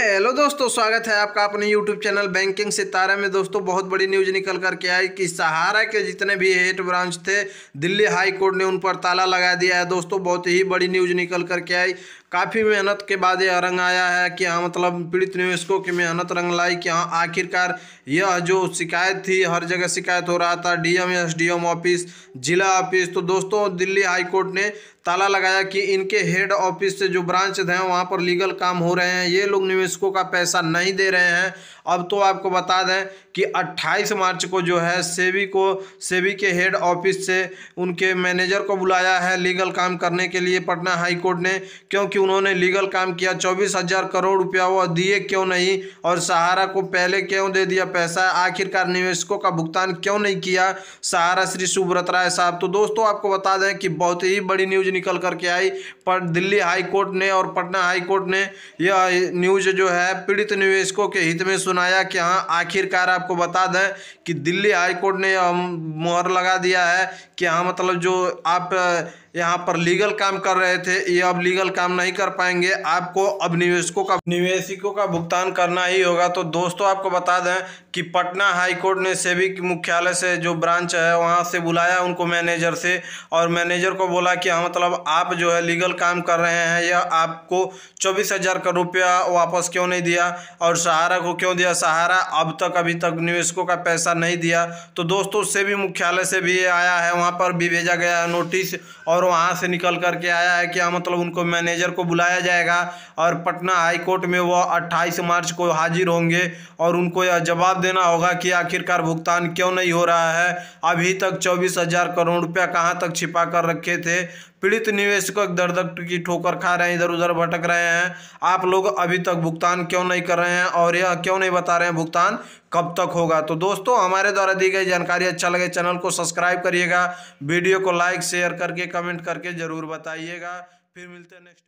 hello दोस्तों स्वागत है आपका अपने यूट्यूब चैनल बैंकिंग सितारा में दोस्तों बहुत बड़ी न्यूज निकल करके आई कि सहारा के जितने भी हेड ब्रांच थे दिल्ली हाई कोर्ट ने उन पर ताला लगा दिया है दोस्तों बहुत ही बड़ी न्यूज निकल करके आई काफ़ी मेहनत के बाद यह रंग आया है कि हाँ मतलब पीड़ित निवेशकों की मेहनत रंग लाई कि हाँ आखिरकार यह जो शिकायत थी हर जगह शिकायत हो रहा था डीएम एसडीएम ऑफिस जिला ऑफिस तो दोस्तों दिल्ली हाई कोर्ट ने ताला लगाया कि इनके हेड ऑफिस से जो ब्रांच हैं वहाँ पर लीगल काम हो रहे हैं ये लोग निवेशकों का पैसा नहीं दे रहे हैं अब तो आपको बता दें कि 28 मार्च को जो है सेबी को सेबी के हेड ऑफिस से उनके मैनेजर को बुलाया है लीगल काम करने के लिए पटना हाई कोर्ट ने क्योंकि उन्होंने लीगल काम किया चौबीस हज़ार करोड़ रुपया वो दिए क्यों नहीं और सहारा को पहले क्यों दे दिया पैसा आखिरकार निवेशकों का भुगतान क्यों नहीं किया सहारा श्री सुब्रत राय साहब तो दोस्तों आपको बता दें कि बहुत ही बड़ी न्यूज़ न्यूज निकल करके आई पर दिल्ली हाई कोर्ट ने और पटना हाई कोर्ट ने यह न्यूज जो है पीड़ित निवेशकों के हित में सुनाया कि हाँ आखिरकार आपको बता दें कि दिल्ली हाई कोर्ट ने मोहर लगा दिया है कि हाँ मतलब जो आप यहाँ पर लीगल काम कर रहे थे ये अब लीगल काम नहीं कर पाएंगे आपको अब निवेशकों का निवेशकों का भुगतान करना ही होगा तो दोस्तों आपको बता दें कि पटना हाईकोर्ट ने सेबी के मुख्यालय से जो ब्रांच है वहाँ से बुलाया उनको मैनेजर से और मैनेजर को बोला कि हाँ मतलब आप जो है लीगल काम कर रहे हैं यह आपको चौबीस हज़ार का रुपया वापस क्यों नहीं दिया और सहारा को क्यों दिया सहारा अब तक अभी तक निवेशकों का पैसा नहीं दिया तो दोस्तों सेबी मुख्यालय से भी आया है वहाँ पर भी भेजा गया है नोटिस और और वहाँ से निकल कर के आया है क्या मतलब उनको मैनेजर को बुलाया जाएगा और पटना हाई कोर्ट में वो 28 मार्च को हाजिर होंगे और उनको यह जवाब देना होगा कि आखिरकार भुगतान क्यों नहीं हो रहा है अभी तक चौबीस हज़ार करोड़ रुपया कहाँ तक छिपा कर रखे थे पीड़ित निवेशक दर दर की ठोकर खा रहे हैं इधर उधर भटक रहे हैं आप लोग अभी तक भुगतान क्यों नहीं कर रहे हैं और यह क्यों नहीं बता रहे हैं भुगतान कब तक होगा तो दोस्तों हमारे द्वारा दी गई जानकारी अच्छा लगे चैनल को सब्सक्राइब करिएगा वीडियो को लाइक शेयर करके कमेंट करके ज़रूर बताइएगा फिर मिलते हैं नेक्स्ट